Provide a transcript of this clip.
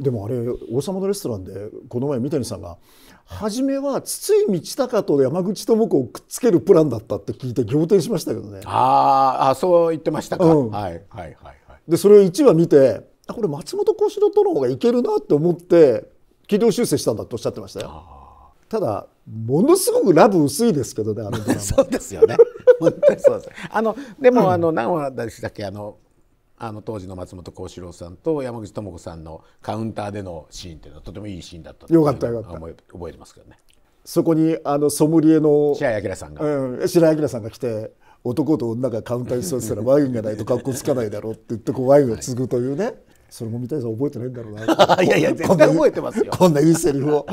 でもあれ「王様のレストラン」でこの前三谷さんが初めは筒井道隆と山口智子をくっつけるプランだったって聞いて仰天しましたけどねああそう言ってましたか、うん、はいはいはいはいでそれを1話見てあこれ松本幸四郎との方がいけるなって思って軌道修正したんだとおっしゃってましたよただものすごくラブ薄いですけどねあの そうですよね本当にそうですあのでも、うん、あの何話でしたっけあのあの当時の松本幸四郎さんと山口智子さんのカウンターでのシーンっていうのはとてもいいシーンだったよかったよかった覚えてますけどねそこにあのソムリエの白井明さんが、うん、白井明さんが来て男と女がカウンターに座ってたらワインがないと格好つかないだろうって言ってこうワインを継ぐというね、はい、それも三谷さん覚えてないんだろうないやいや絶対覚えてますよこんないいセリフを